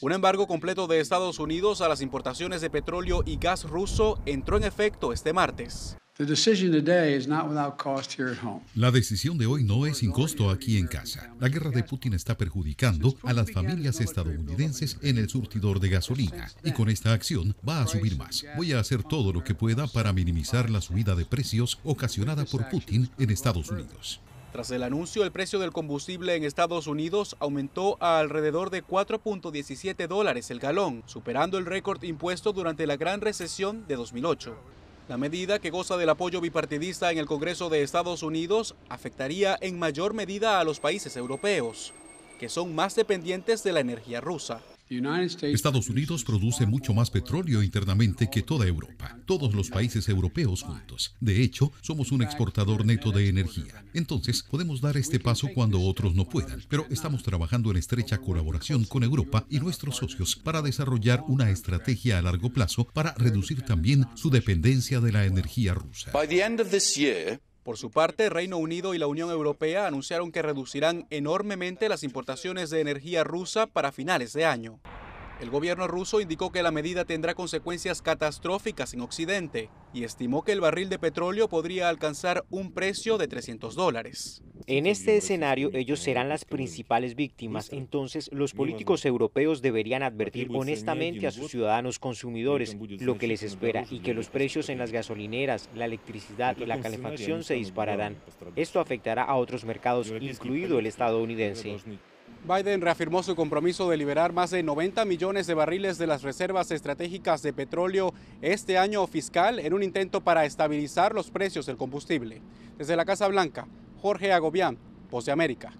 Un embargo completo de Estados Unidos a las importaciones de petróleo y gas ruso entró en efecto este martes. La decisión de hoy no es sin costo aquí en casa. La guerra de Putin está perjudicando a las familias estadounidenses en el surtidor de gasolina y con esta acción va a subir más. Voy a hacer todo lo que pueda para minimizar la subida de precios ocasionada por Putin en Estados Unidos. Tras el anuncio, el precio del combustible en Estados Unidos aumentó a alrededor de 4.17 dólares el galón, superando el récord impuesto durante la gran recesión de 2008. La medida, que goza del apoyo bipartidista en el Congreso de Estados Unidos, afectaría en mayor medida a los países europeos, que son más dependientes de la energía rusa. Estados Unidos produce mucho más petróleo internamente que toda Europa, todos los países europeos juntos. De hecho, somos un exportador neto de energía. Entonces, podemos dar este paso cuando otros no puedan, pero estamos trabajando en estrecha colaboración con Europa y nuestros socios para desarrollar una estrategia a largo plazo para reducir también su dependencia de la energía rusa. Por su parte, Reino Unido y la Unión Europea anunciaron que reducirán enormemente las importaciones de energía rusa para finales de año. El gobierno ruso indicó que la medida tendrá consecuencias catastróficas en Occidente y estimó que el barril de petróleo podría alcanzar un precio de 300 dólares. En este escenario ellos serán las principales víctimas, entonces los políticos europeos deberían advertir honestamente a sus ciudadanos consumidores lo que les espera y que los precios en las gasolineras, la electricidad y la calefacción se dispararán. Pues, Esto afectará a otros mercados, incluido el estadounidense. Biden reafirmó su compromiso de liberar más de 90 millones de barriles de las reservas estratégicas de petróleo este año fiscal en un intento para estabilizar los precios del combustible. Desde la Casa Blanca, Jorge Agobián, Voz de América.